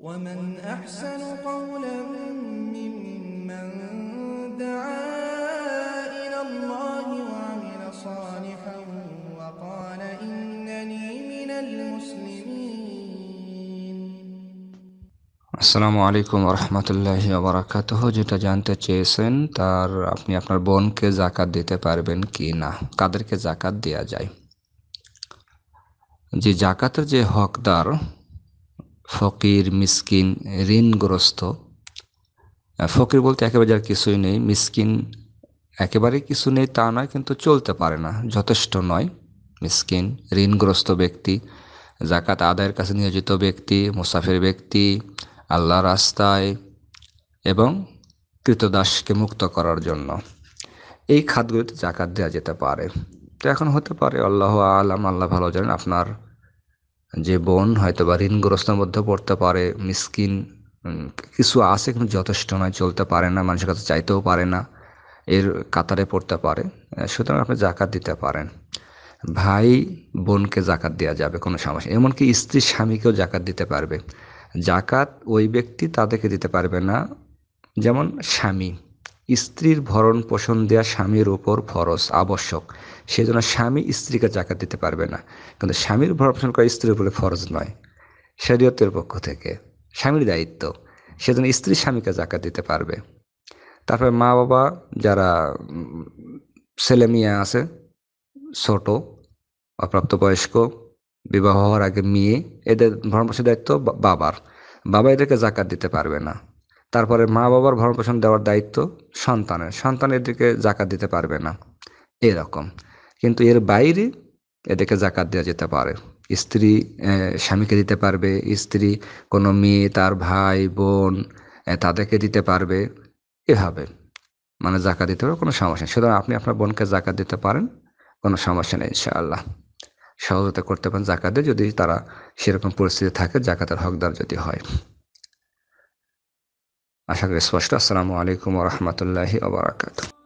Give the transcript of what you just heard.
আসসালামু أحسن قولا ممن دعا আলাইকুম রহমতুল্লাহি ওবরাকাতহ যেটা জানতে চেয়েছেন তার আপনি আপনার বোনকে জাকাত দিতে পারবেন কি না কাদেরকে জাকাত দেওয়া যায় যে জাকাতের যে হকদার ফকির মিসকিন ঋণগ্রস্ত ফকির বলতে একেবারে যার কিছুই নেই মিসকিন একেবারে কিছু নেই তা নয় কিন্তু চলতে পারে না যথেষ্ট নয় মিসকিন ঋণগ্রস্ত ব্যক্তি জাকাত আদায়ের কাছে নিয়োজিত ব্যক্তি মুসাফির ব্যক্তি আল্লাহ রাস্তায় এবং কৃতদাসকে মুক্ত করার জন্য এই খাতগুলিতে জাকাত দেওয়া যেতে পারে তো এখন হতে পারে আল্লাহ আলাম আল্লাহ ভালো জানেন আপনার যে বোন হয়তো বা ঋণগ্রস্তের মধ্যে পড়তে পারে মিসকিন কিছু আছে কিন্তু যথেষ্ট নয় চলতে পারে না মানুষের কাছে চাইতেও পারে না এর কাতারে পড়তে পারে সুতরাং আপনি জাকাত দিতে পারেন ভাই বোনকে জাকাত দেওয়া যাবে কোনো সমস্যা এমনকি স্ত্রী স্বামীকেও জাকাত দিতে পারবে জাকাত ওই ব্যক্তি তাদেরকে দিতে পারবে না যেমন স্বামী স্ত্রীর ভরণ পোষণ দেওয়া স্বামীর ওপর ফরজ আবশ্যক সেই জন্য স্বামী স্ত্রীকে জাকাত দিতে পারবে না কিন্তু স্বামীর ভরণ পোষণ করা স্ত্রীর উপরে ফরজ নয় শরীয়তের পক্ষ থেকে স্বামীর দায়িত্ব সেজন্য স্ত্রী স্বামীকে জাকাত দিতে পারবে তারপরে মা বাবা যারা ছেলে মেয়ে আছে ছোট অপ্রাপ্তবয়স্ক বিবাহ হওয়ার আগে মেয়ে এদের ভরণ পোষণ দায়িত্ব বাবার বাবা এদেরকে জাকাত দিতে পারবে না তারপরে মা বাবার ভরণ পোষণ দেওয়ার দায়িত্ব সন্তানের সন্তান এদেরকে জাকাত দিতে পারবে না এরকম কিন্তু এর বাইরে এদেরকে জাকাত দেওয়া যেতে পারে স্ত্রী স্বামীকে দিতে পারবে স্ত্রী কোনো মেয়ে তার ভাই বোন তাদেরকে দিতে পারবে এভাবে মানে জাকাত দিতে পারবে কোনো সমস্যা নেই সুতরাং আপনি আপনার বোনকে জাকাত দিতে পারেন কোনো সমস্যা নেই ইনশাআল্লাহ সহজতা করতে পারেন জাকাতে যদি তারা সেরকম পরিস্থিতি থাকে জাকাতের হকদার যদি হয় আশা করি স্পষ্ট আসসালামু আলাইকুম রহমতুল্লাহি আবরাকাতু